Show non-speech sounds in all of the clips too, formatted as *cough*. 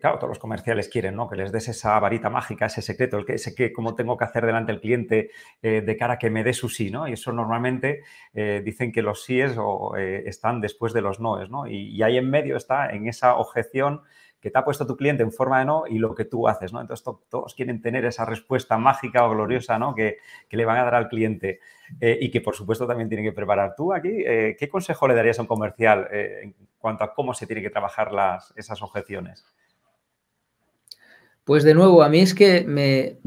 claro, todos los comerciales quieren, ¿no? Que les des esa varita mágica, ese secreto, el que cómo tengo que hacer delante del cliente eh, de cara a que me dé su sí, ¿no? Y eso normalmente eh, dicen que los síes o, eh, están después de los noes, ¿no? Y, ahí en medio está, en esa objeción que te ha puesto tu cliente en forma de no y lo que tú haces, ¿no? Entonces todos quieren tener esa respuesta mágica o gloriosa, Que, le van a dar al cliente y que por supuesto también tiene que preparar. Tú aquí, ¿qué consejo le darías a un comercial en cuanto a cómo se tiene que trabajar esas objeciones? Pues de nuevo, a mí es que me,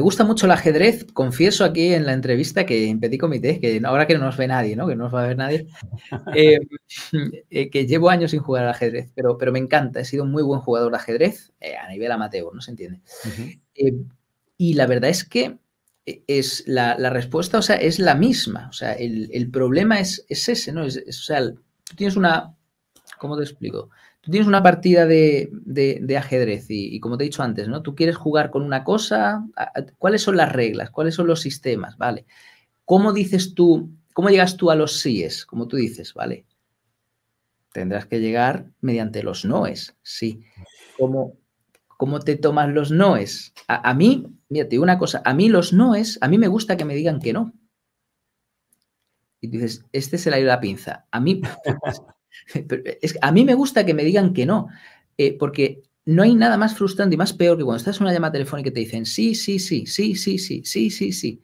gusta mucho el ajedrez. Confieso aquí en la entrevista que impedí mi Comité, que ahora que no nos ve nadie, ¿no? Que no nos va a ver nadie, *laughs* eh, eh, que llevo años sin jugar al ajedrez, pero, pero me encanta. He sido un muy buen jugador de ajedrez eh, a nivel amateur, ¿no se entiende? y la verdad es que es la, respuesta, o sea, es la misma. O sea, el, problema es, ese, ¿no? o sea, tú tienes una, ¿cómo te explico? Tú tienes una partida de, de, ajedrez y, como te he dicho antes, ¿no? Tú quieres jugar con una cosa, ¿cuáles son las reglas? ¿Cuáles son los sistemas? ¿Vale? ¿Cómo dices tú, cómo llegas tú a los síes? Como tú dices, ¿vale? Tendrás que llegar mediante los noes, sí. ¿Cómo, cómo te tomas los noes? A, a mí, digo una cosa, a mí los noes, a mí me gusta que me digan que no. Y dices, este el aire de la pinza. A mí, *laughs* Eh, a mí me gusta que me digan que no, eh, porque no hay nada más frustrante y más peor que cuando estás en una llamada telefónica y te dicen sí, sí, sí, sí, sí, sí, sí, sí, sí.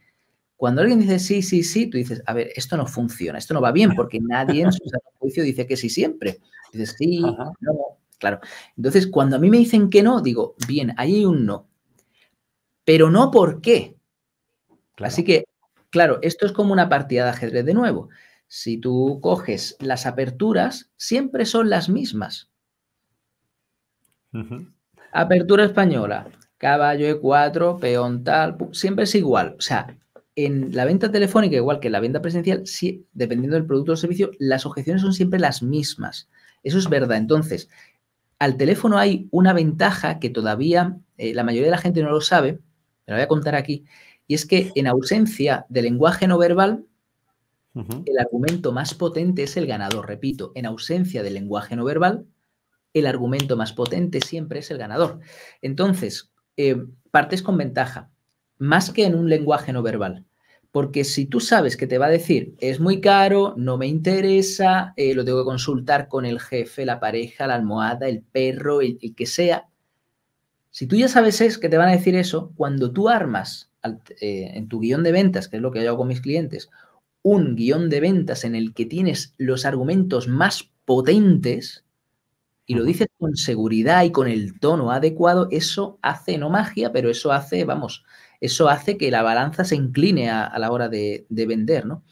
Cuando alguien dice sí, sí, sí, tú dices, a ver, esto no funciona, esto no va bien, porque nadie en su juicio dice que sí siempre. Dices, sí, no, claro. Entonces, cuando a mí me dicen que no, digo, bien, ahí hay un no. Pero no por qué. Así que, claro, esto es como una partida de ajedrez de nuevo. Si tú coges las aperturas, siempre son las mismas. Apertura española, caballo E4, peón tal, siempre es igual. O sea, en la venta telefónica, igual que en la venta presencial, si dependiendo del producto o servicio, las objeciones son siempre las mismas. Eso es verdad. Entonces, al teléfono hay una ventaja que todavía eh, la mayoría de la gente no lo sabe, pero la voy a contar aquí, y es que en ausencia de lenguaje no verbal, el argumento más potente es el ganador. Repito, en ausencia del lenguaje no verbal, el argumento más potente siempre es el ganador. Entonces, eh, partes con ventaja, más que en un lenguaje no verbal. Porque si tú sabes que te va a decir, es muy caro, no me interesa, eh, lo tengo que consultar con el jefe, la pareja, la almohada, el perro, el, que sea, si tú ya sabes que te van a decir eso, cuando tú armas eh, en tu guión de ventas, que es lo que yo hago con mis clientes, un guión de ventas en el que tienes los argumentos más potentes y lo dices con seguridad y con el tono adecuado, eso hace no magia, pero eso hace, vamos, eso hace que la balanza se incline a, la hora de, vender, ¿no?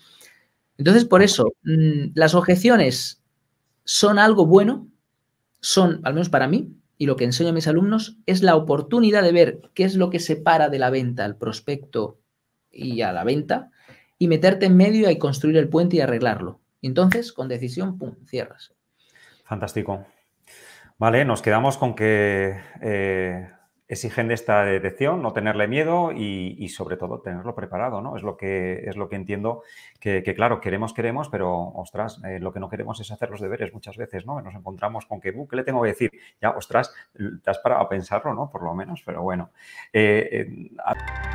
Entonces, por eso, mm, las objeciones son algo bueno, son, al menos para mí, y lo que enseño a mis alumnos, es la oportunidad de ver qué es lo que separa de la venta al prospecto y a la venta y meterte en medio y construir el puente y arreglarlo. Entonces, con decisión, pum, cierras. Fantástico. Vale, nos quedamos con que eh, exigen de esta detección, no tenerle miedo y, sobre todo tenerlo preparado, ¿no? Es lo que, es lo que entiendo que, claro, queremos, queremos, pero ostras, eh, lo que no queremos es hacer los deberes muchas veces, ¿no? Nos encontramos con que, uh, ¿qué le tengo que decir? Ya, ostras, te para a pensarlo, ¿no? Por lo menos, pero bueno. Eh,